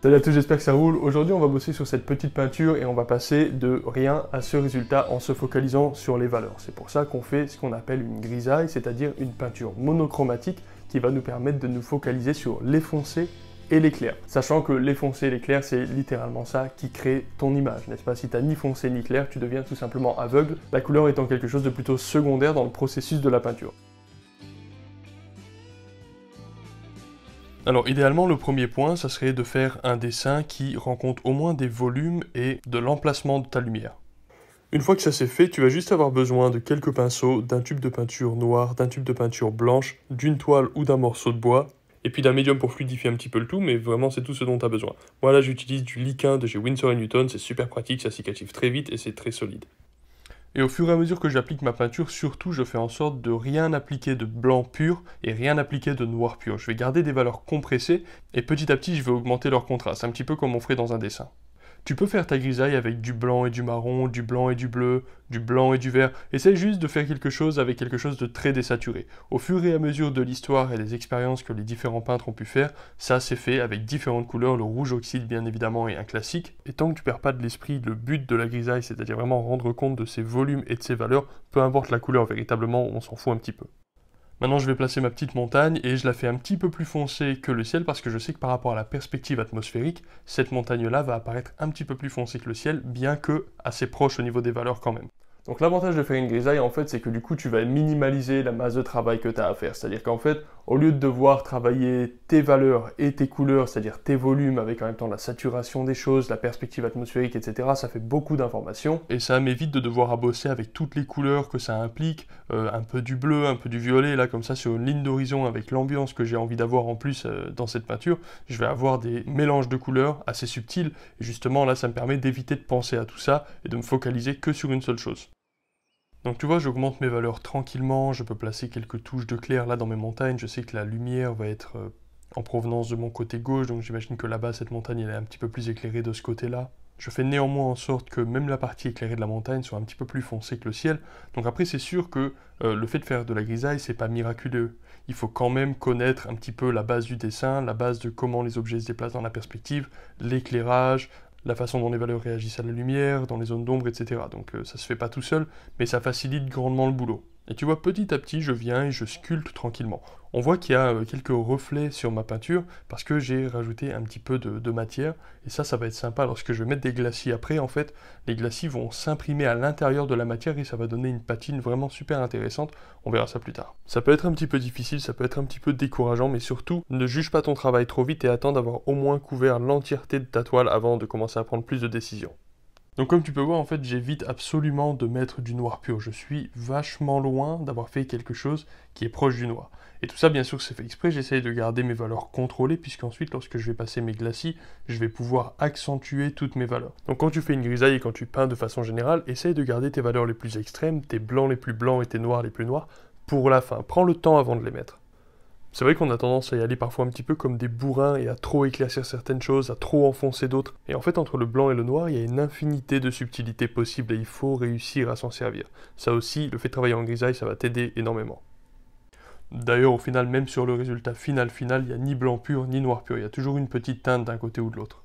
Salut à tous, j'espère que ça roule. Aujourd'hui, on va bosser sur cette petite peinture et on va passer de rien à ce résultat en se focalisant sur les valeurs. C'est pour ça qu'on fait ce qu'on appelle une grisaille, c'est-à-dire une peinture monochromatique qui va nous permettre de nous focaliser sur les foncés et les clairs. Sachant que les foncés et les clairs, c'est littéralement ça qui crée ton image, n'est-ce pas Si t'as ni foncé ni clair, tu deviens tout simplement aveugle, la couleur étant quelque chose de plutôt secondaire dans le processus de la peinture. Alors idéalement, le premier point, ça serait de faire un dessin qui rencontre au moins des volumes et de l'emplacement de ta lumière. Une fois que ça c'est fait, tu vas juste avoir besoin de quelques pinceaux, d'un tube de peinture noire, d'un tube de peinture blanche, d'une toile ou d'un morceau de bois, et puis d'un médium pour fluidifier un petit peu le tout, mais vraiment c'est tout ce dont tu as besoin. Moi là j'utilise du liquin de chez Winsor Newton, c'est super pratique, ça captive très vite et c'est très solide. Et au fur et à mesure que j'applique ma peinture, surtout je fais en sorte de rien appliquer de blanc pur et rien appliquer de noir pur. Je vais garder des valeurs compressées et petit à petit je vais augmenter leur contraste, un petit peu comme on ferait dans un dessin. Tu peux faire ta grisaille avec du blanc et du marron, du blanc et du bleu, du blanc et du vert. Essaye juste de faire quelque chose avec quelque chose de très désaturé. Au fur et à mesure de l'histoire et des expériences que les différents peintres ont pu faire, ça s'est fait avec différentes couleurs. Le rouge oxyde, bien évidemment, est un classique. Et tant que tu perds pas de l'esprit le but de la grisaille, c'est-à-dire vraiment rendre compte de ses volumes et de ses valeurs, peu importe la couleur, véritablement, on s'en fout un petit peu. Maintenant, je vais placer ma petite montagne et je la fais un petit peu plus foncée que le ciel parce que je sais que par rapport à la perspective atmosphérique, cette montagne-là va apparaître un petit peu plus foncée que le ciel, bien que assez proche au niveau des valeurs quand même. Donc l'avantage de faire une grisaille, en fait, c'est que du coup, tu vas minimaliser la masse de travail que tu as à faire. C'est-à-dire qu'en fait, au lieu de devoir travailler tes valeurs et tes couleurs, c'est-à-dire tes volumes avec en même temps la saturation des choses, la perspective atmosphérique, etc., ça fait beaucoup d'informations. Et ça m'évite de devoir bosser avec toutes les couleurs que ça implique, euh, un peu du bleu, un peu du violet, là comme ça sur une ligne d'horizon avec l'ambiance que j'ai envie d'avoir en plus euh, dans cette peinture, je vais avoir des mélanges de couleurs assez subtils. Et justement, là, ça me permet d'éviter de penser à tout ça et de me focaliser que sur une seule chose. Donc tu vois, j'augmente mes valeurs tranquillement, je peux placer quelques touches de clair là dans mes montagnes, je sais que la lumière va être euh, en provenance de mon côté gauche, donc j'imagine que là-bas, cette montagne, elle est un petit peu plus éclairée de ce côté-là. Je fais néanmoins en sorte que même la partie éclairée de la montagne soit un petit peu plus foncée que le ciel. Donc après, c'est sûr que euh, le fait de faire de la grisaille, c'est pas miraculeux. Il faut quand même connaître un petit peu la base du dessin, la base de comment les objets se déplacent dans la perspective, l'éclairage, la façon dont les valeurs réagissent à la lumière, dans les zones d'ombre, etc. Donc euh, ça se fait pas tout seul, mais ça facilite grandement le boulot. Et tu vois, petit à petit, je viens et je sculpte tranquillement. On voit qu'il y a euh, quelques reflets sur ma peinture parce que j'ai rajouté un petit peu de, matière. Et ça, ça va être sympa. Lorsque je vais mettre des glacis après, en fait, les glacis vont s'imprimer à l'intérieur de la matière et ça va donner une patine vraiment super intéressante. On verra ça plus tard. Ça peut être un petit peu difficile, ça peut être un petit peu décourageant, mais surtout, ne juge pas ton travail trop vite et attends d'avoir au moins couvert l'entièreté de ta toile avant de commencer à prendre plus de décisions. Donc comme tu peux voir, en fait, j'évite absolument de mettre du noir pur. Je suis vachement loin d'avoir fait quelque chose qui est proche du noir. Et tout ça, bien sûr, c'est fait exprès. J'essaye de garder mes valeurs contrôlées, puisqu'ensuite, lorsque je vais passer mes glacis, je vais pouvoir accentuer toutes mes valeurs. Donc, quand tu fais une grisaille et quand tu peins de façon générale, essaye de garder tes valeurs les plus extrêmes, tes blancs les plus blancs et tes noirs les plus noirs, pour la fin. Prends le temps avant de les mettre. C'est vrai qu'on a tendance à y aller parfois un petit peu comme des bourrins et à trop éclaircir certaines choses, à trop enfoncer d'autres. Et en fait, entre le blanc et le noir, il y a une infinité de subtilités possibles et il faut réussir à s'en servir. Ça aussi, le fait de travailler en grisaille, ça va t'aider énormément. D'ailleurs, au final, même sur le résultat final final, il n'y a ni blanc pur ni noir pur, il y a toujours une petite teinte d'un côté ou de l'autre.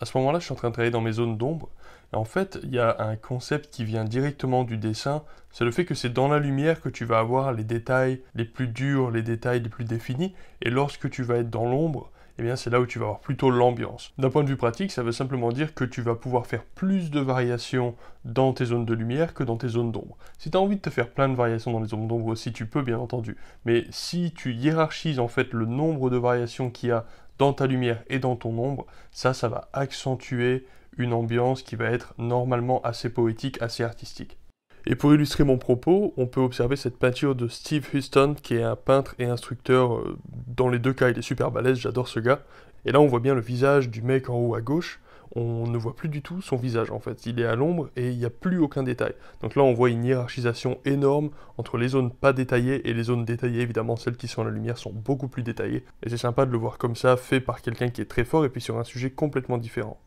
À ce moment-là, je suis en train de travailler dans mes zones d'ombre. Et en fait, il y a un concept qui vient directement du dessin. C'est le fait que c'est dans la lumière que tu vas avoir les détails les plus durs, les détails les plus définis. Et lorsque tu vas être dans l'ombre, eh bien c'est là où tu vas avoir plutôt l'ambiance. D'un point de vue pratique, ça veut simplement dire que tu vas pouvoir faire plus de variations dans tes zones de lumière que dans tes zones d'ombre. Si tu as envie de te faire plein de variations dans les zones d'ombre aussi, tu peux bien entendu. Mais si tu hiérarchises en fait le nombre de variations qu'il y a dans ta lumière et dans ton ombre, ça, ça va accentuer une ambiance qui va être normalement assez poétique, assez artistique. Et pour illustrer mon propos, on peut observer cette peinture de Steve Houston, qui est un peintre et instructeur. Euh, dans les deux cas, il est super balèze, j'adore ce gars. Et là, on voit bien le visage du mec en haut à gauche, on ne voit plus du tout son visage en fait. Il est à l'ombre et il n'y a plus aucun détail. Donc là, on voit une hiérarchisation énorme entre les zones pas détaillées et les zones détaillées. Évidemment, celles qui sont à la lumière sont beaucoup plus détaillées. Et c'est sympa de le voir comme ça, fait par quelqu'un qui est très fort et puis sur un sujet complètement différent.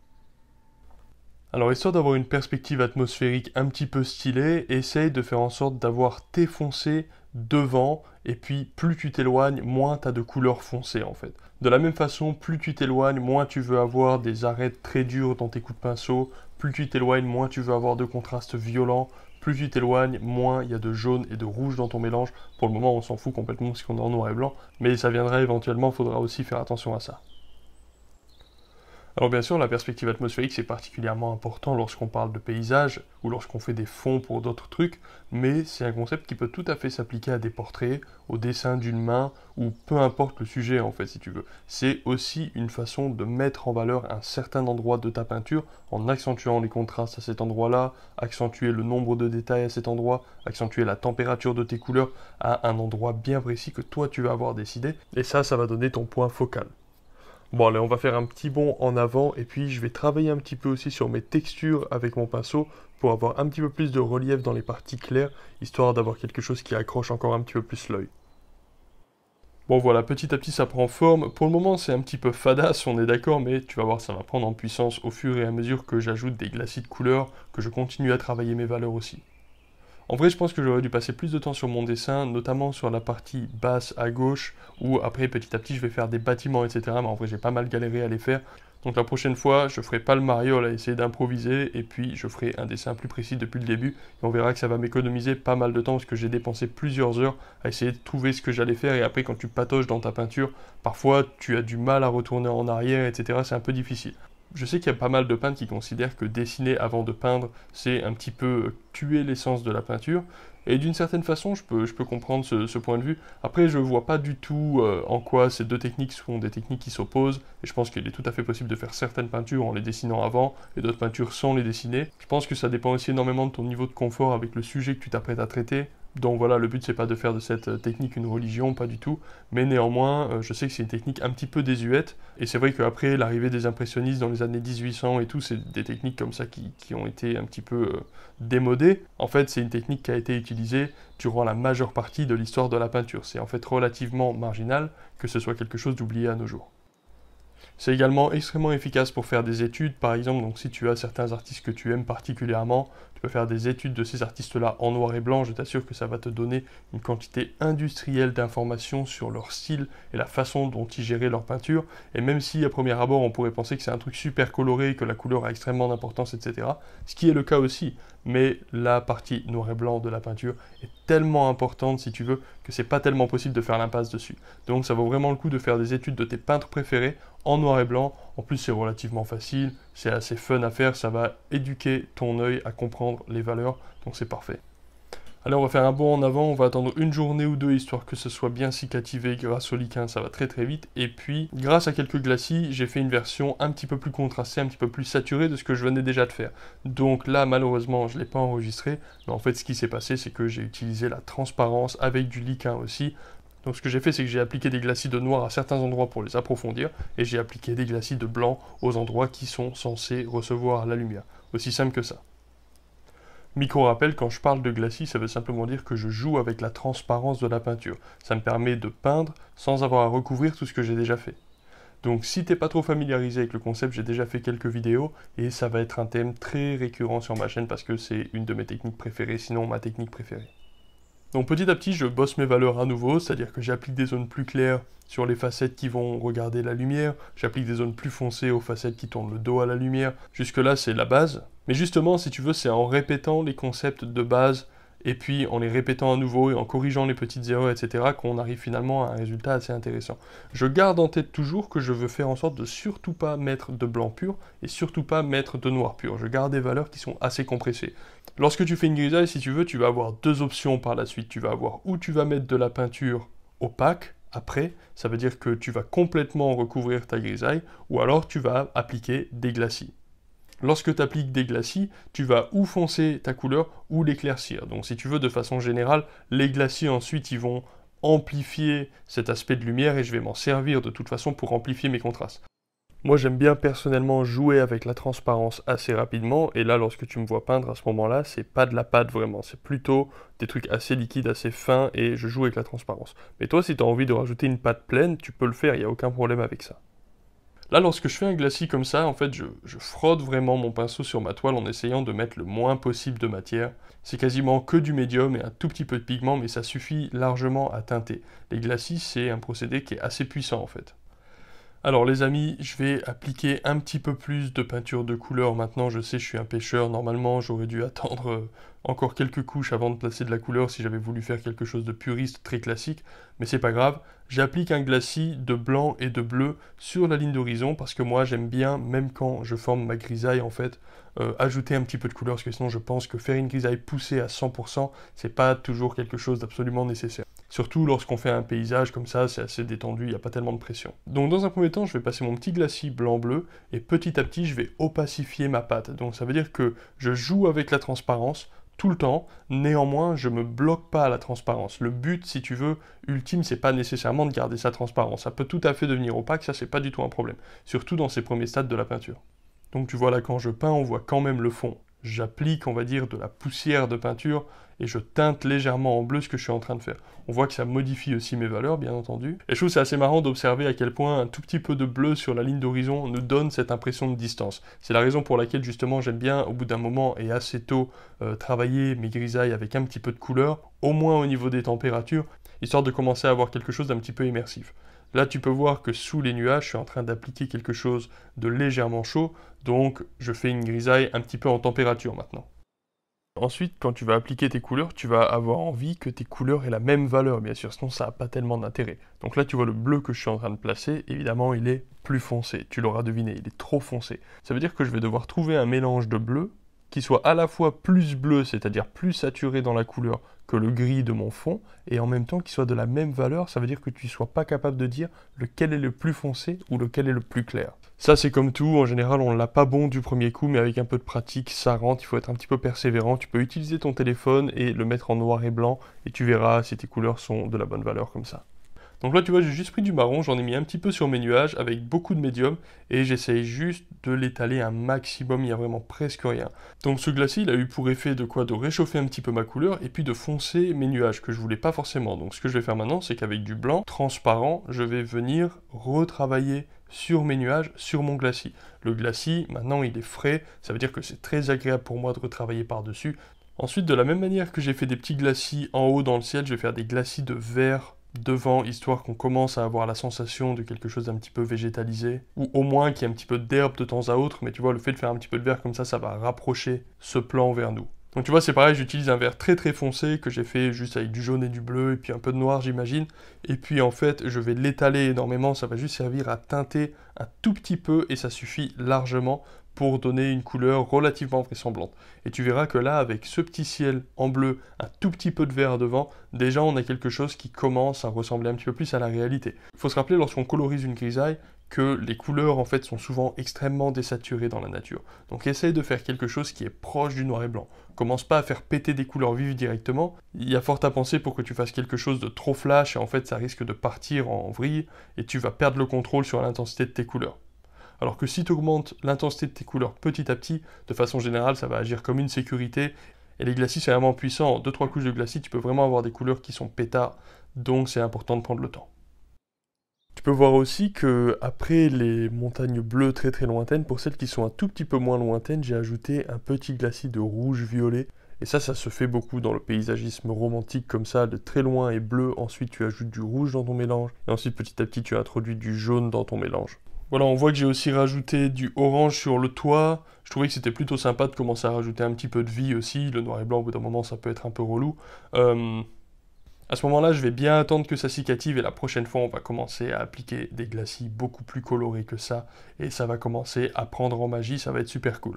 Alors histoire d'avoir une perspective atmosphérique un petit peu stylée, essaye de faire en sorte d'avoir tes devant, et puis plus tu t'éloignes, moins tu as de couleurs foncées en fait. De la même façon, plus tu t'éloignes, moins tu veux avoir des arêtes très dures dans tes coups de pinceau, plus tu t'éloignes, moins tu veux avoir de contrastes violents, plus tu t'éloignes, moins il y a de jaune et de rouge dans ton mélange. Pour le moment, on s'en fout complètement si qu'on est en noir et blanc, mais ça viendra éventuellement, faudra aussi faire attention à ça. Alors bien sûr, la perspective atmosphérique, c'est particulièrement important lorsqu'on parle de paysage ou lorsqu'on fait des fonds pour d'autres trucs, mais c'est un concept qui peut tout à fait s'appliquer à des portraits, au dessin d'une main ou peu importe le sujet en fait si tu veux. C'est aussi une façon de mettre en valeur un certain endroit de ta peinture en accentuant les contrastes à cet endroit-là, accentuer le nombre de détails à cet endroit, accentuer la température de tes couleurs à un endroit bien précis que toi tu vas avoir décidé et ça ça va donner ton point focal. Bon allez, on va faire un petit bond en avant et puis je vais travailler un petit peu aussi sur mes textures avec mon pinceau pour avoir un petit peu plus de relief dans les parties claires, histoire d'avoir quelque chose qui accroche encore un petit peu plus l'œil. Bon voilà, petit à petit ça prend forme. Pour le moment c'est un petit peu fadasse, on est d'accord, mais tu vas voir ça va prendre en puissance au fur et à mesure que j'ajoute des glacis de couleurs, que je continue à travailler mes valeurs aussi. En vrai, je pense que j'aurais dû passer plus de temps sur mon dessin, notamment sur la partie basse à gauche, où après, petit à petit, je vais faire des bâtiments, etc. Mais en vrai, j'ai pas mal galéré à les faire. Donc la prochaine fois, je ferai pas le Mario, à essayer d'improviser, et puis je ferai un dessin plus précis depuis le début, et on verra que ça va m'économiser pas mal de temps, parce que j'ai dépensé plusieurs heures à essayer de trouver ce que j'allais faire, et après quand tu patoches dans ta peinture, parfois tu as du mal à retourner en arrière, etc. C'est un peu difficile. Je sais qu'il y a pas mal de peintres qui considèrent que dessiner avant de peindre, c'est un petit peu euh, tuer l'essence de la peinture. Et d'une certaine façon, je peux, je peux comprendre ce, point de vue. Après, je ne vois pas du tout euh, en quoi ces deux techniques sont des techniques qui s'opposent. Et je pense qu'il est tout à fait possible de faire certaines peintures en les dessinant avant et d'autres peintures sans les dessiner. Je pense que ça dépend aussi énormément de ton niveau de confort avec le sujet que tu t'apprêtes à traiter. Donc voilà, le but c'est pas de faire de cette euh, technique une religion, pas du tout, mais néanmoins, euh, je sais que c'est une technique un petit peu désuète, et c'est vrai qu'après l'arrivée des impressionnistes dans les années 1800 et tout, c'est des techniques comme ça qui, ont été un petit peu euh, démodées. En fait, c'est une technique qui a été utilisée durant la majeure partie de l'histoire de la peinture. C'est en fait relativement marginal que ce soit quelque chose d'oublié à nos jours. C'est également extrêmement efficace pour faire des études, par exemple, donc si tu as certains artistes que tu aimes particulièrement, faire des études de ces artistes-là en noir et blanc, je t'assure que ça va te donner une quantité industrielle d'informations sur leur style et la façon dont ils géraient leur peinture. Et même si à premier abord on pourrait penser que c'est un truc super coloré, que la couleur a extrêmement d'importance, etc., ce qui est le cas aussi, mais la partie noir et blanc de la peinture est tellement importante si tu veux que c'est pas tellement possible de faire l'impasse dessus. Donc ça vaut vraiment le coup de faire des études de tes peintres préférés en noir et blanc. En plus, c'est relativement facile, c'est assez fun à faire, ça va éduquer ton oeil à comprendre les valeurs, donc c'est parfait. alors on va faire un bond en avant, on va attendre une journée ou deux histoire que ce soit bien cicativé grâce au liquin, ça va très très vite. Et puis, grâce à quelques glacis, j'ai fait une version un petit peu plus contrastée, un petit peu plus saturée de ce que je venais déjà de faire. Donc là, malheureusement, je ne l'ai pas enregistré, mais en fait, ce qui s'est passé, c'est que j'ai utilisé la transparence avec du liquin aussi donc ce que j'ai fait, c'est que j'ai appliqué des glacis de noir à certains endroits pour les approfondir, et j'ai appliqué des glacis de blanc aux endroits qui sont censés recevoir la lumière. Aussi simple que ça. Micro-rappel, quand je parle de glacis, ça veut simplement dire que je joue avec la transparence de la peinture. Ça me permet de peindre sans avoir à recouvrir tout ce que j'ai déjà fait. Donc si t'es pas trop familiarisé avec le concept, j'ai déjà fait quelques vidéos et ça va être un thème très récurrent sur ma chaîne parce que c'est une de mes techniques préférées, sinon ma technique préférée. Donc petit à petit, je bosse mes valeurs à nouveau, c'est-à-dire que j'applique des zones plus claires sur les facettes qui vont regarder la lumière, j'applique des zones plus foncées aux facettes qui tournent le dos à la lumière. Jusque-là, c'est la base. Mais justement, si tu veux, c'est en répétant les concepts de base et puis en les répétant à nouveau et en corrigeant les petites erreurs, etc., qu'on arrive finalement à un résultat assez intéressant. Je garde en tête toujours que je veux faire en sorte de surtout pas mettre de blanc pur et surtout pas mettre de noir pur. Je garde des valeurs qui sont assez compressées. Lorsque tu fais une grisaille, si tu veux, tu vas avoir deux options par la suite. Tu vas avoir où tu vas mettre de la peinture opaque, après, ça veut dire que tu vas complètement recouvrir ta grisaille, ou alors tu vas appliquer des glacis. Lorsque tu appliques des glacis, tu vas ou foncer ta couleur ou l'éclaircir. Donc si tu veux, de façon générale, les glacis ensuite, ils vont amplifier cet aspect de lumière et je vais m'en servir de toute façon pour amplifier mes contrastes. Moi j'aime bien personnellement jouer avec la transparence assez rapidement et là lorsque tu me vois peindre à ce moment-là, c'est pas de la pâte vraiment, c'est plutôt des trucs assez liquides, assez fins et je joue avec la transparence. Mais toi si tu as envie de rajouter une pâte pleine, tu peux le faire, il n'y a aucun problème avec ça. Là, lorsque je fais un glacis comme ça, en fait, je, je, frotte vraiment mon pinceau sur ma toile en essayant de mettre le moins possible de matière. C'est quasiment que du médium et un tout petit peu de pigment, mais ça suffit largement à teinter. Les glacis, c'est un procédé qui est assez puissant, en fait. Alors les amis, je vais appliquer un petit peu plus de peinture de couleur maintenant. Je sais, je suis un pêcheur. Normalement, j'aurais dû attendre euh, encore quelques couches avant de placer de la couleur si j'avais voulu faire quelque chose de puriste, très classique. Mais c'est pas grave. J'applique un glacis de blanc et de bleu sur la ligne d'horizon parce que moi, j'aime bien, même quand je forme ma grisaille, en fait, euh, ajouter un petit peu de couleur parce que sinon, je pense que faire une grisaille poussée à 100%, c'est pas toujours quelque chose d'absolument nécessaire. Surtout lorsqu'on fait un paysage comme ça, c'est assez détendu, il n'y a pas tellement de pression. Donc dans un premier temps, je vais passer mon petit glacis blanc-bleu et petit à petit, je vais opacifier ma pâte. Donc ça veut dire que je joue avec la transparence tout le temps. Néanmoins, je ne me bloque pas à la transparence. Le but, si tu veux, ultime, c'est pas nécessairement de garder sa transparence. Ça peut tout à fait devenir opaque, ça c'est pas du tout un problème. Surtout dans ces premiers stades de la peinture. Donc tu vois là, quand je peins, on voit quand même le fond j'applique, on va dire, de la poussière de peinture et je teinte légèrement en bleu ce que je suis en train de faire. On voit que ça modifie aussi mes valeurs, bien entendu. Et je trouve c'est assez marrant d'observer à quel point un tout petit peu de bleu sur la ligne d'horizon nous donne cette impression de distance. C'est la raison pour laquelle justement j'aime bien, au bout d'un moment et assez tôt, euh, travailler mes grisailles avec un petit peu de couleur, au moins au niveau des températures, histoire de commencer à avoir quelque chose d'un petit peu immersif. Là, tu peux voir que sous les nuages, je suis en train d'appliquer quelque chose de légèrement chaud, donc je fais une grisaille un petit peu en température maintenant. Ensuite, quand tu vas appliquer tes couleurs, tu vas avoir envie que tes couleurs aient la même valeur, bien sûr, sinon ça n'a pas tellement d'intérêt. Donc là, tu vois le bleu que je suis en train de placer, évidemment, il est plus foncé, tu l'auras deviné, il est trop foncé. Ça veut dire que je vais devoir trouver un mélange de bleu qui soit à la fois plus bleu, c'est-à-dire plus saturé dans la couleur que le gris de mon fond, et en même temps qu'il soit de la même valeur, ça veut dire que tu ne sois pas capable de dire lequel est le plus foncé ou lequel est le plus clair. Ça c'est comme tout, en général on l'a pas bon du premier coup, mais avec un peu de pratique ça rentre, il faut être un petit peu persévérant, tu peux utiliser ton téléphone et le mettre en noir et blanc, et tu verras si tes couleurs sont de la bonne valeur comme ça. Donc là, tu vois, j'ai juste pris du marron, j'en ai mis un petit peu sur mes nuages avec beaucoup de médium et j'essaye juste de l'étaler un maximum, il n'y a vraiment presque rien. Donc ce glacis, il a eu pour effet de quoi De réchauffer un petit peu ma couleur et puis de foncer mes nuages que je voulais pas forcément. Donc ce que je vais faire maintenant, c'est qu'avec du blanc transparent, je vais venir retravailler sur mes nuages, sur mon glacis. Le glacis, maintenant, il est frais, ça veut dire que c'est très agréable pour moi de retravailler par-dessus. Ensuite, de la même manière que j'ai fait des petits glacis en haut dans le ciel, je vais faire des glacis de vert devant, histoire qu'on commence à avoir la sensation de quelque chose d'un petit peu végétalisé, ou au moins qu'il y ait un petit peu d'herbe de temps à autre, mais tu vois, le fait de faire un petit peu de vert comme ça, ça va rapprocher ce plan vers nous. Donc tu vois, c'est pareil, j'utilise un vert très très foncé que j'ai fait juste avec du jaune et du bleu et puis un peu de noir, j'imagine. Et puis en fait, je vais l'étaler énormément, ça va juste servir à teinter un tout petit peu et ça suffit largement pour donner une couleur relativement vraisemblante. Et tu verras que là, avec ce petit ciel en bleu, un tout petit peu de vert devant, déjà on a quelque chose qui commence à ressembler un petit peu plus à la réalité. Il faut se rappeler lorsqu'on colorise une grisaille que les couleurs en fait sont souvent extrêmement désaturées dans la nature. Donc essaye de faire quelque chose qui est proche du noir et blanc. Commence pas à faire péter des couleurs vives directement. Il y a fort à penser pour que tu fasses quelque chose de trop flash et en fait ça risque de partir en vrille et tu vas perdre le contrôle sur l'intensité de tes couleurs. Alors que si tu augmentes l'intensité de tes couleurs petit à petit, de façon générale, ça va agir comme une sécurité. Et les glacis, c'est vraiment puissant. En trois couches de glacis, tu peux vraiment avoir des couleurs qui sont pétards. Donc c'est important de prendre le temps. Tu peux voir aussi que après les montagnes bleues très très lointaines, pour celles qui sont un tout petit peu moins lointaines, j'ai ajouté un petit glacis de rouge violet. Et ça, ça se fait beaucoup dans le paysagisme romantique comme ça, de très loin et bleu. Ensuite, tu ajoutes du rouge dans ton mélange. Et ensuite, petit à petit, tu introduis du jaune dans ton mélange. Voilà, on voit que j'ai aussi rajouté du orange sur le toit. Je trouvais que c'était plutôt sympa de commencer à rajouter un petit peu de vie aussi. Le noir et blanc, au bout d'un moment, ça peut être un peu relou. Euh, à ce moment-là, je vais bien attendre que ça cicative et la prochaine fois, on va commencer à appliquer des glacis beaucoup plus colorés que ça. Et ça va commencer à prendre en magie, ça va être super cool.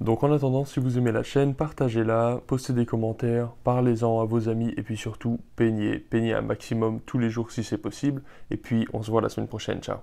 Donc en attendant, si vous aimez la chaîne, partagez-la, postez des commentaires, parlez-en à vos amis et puis surtout peignez, peignez un maximum tous les jours si c'est possible. Et puis on se voit la semaine prochaine, ciao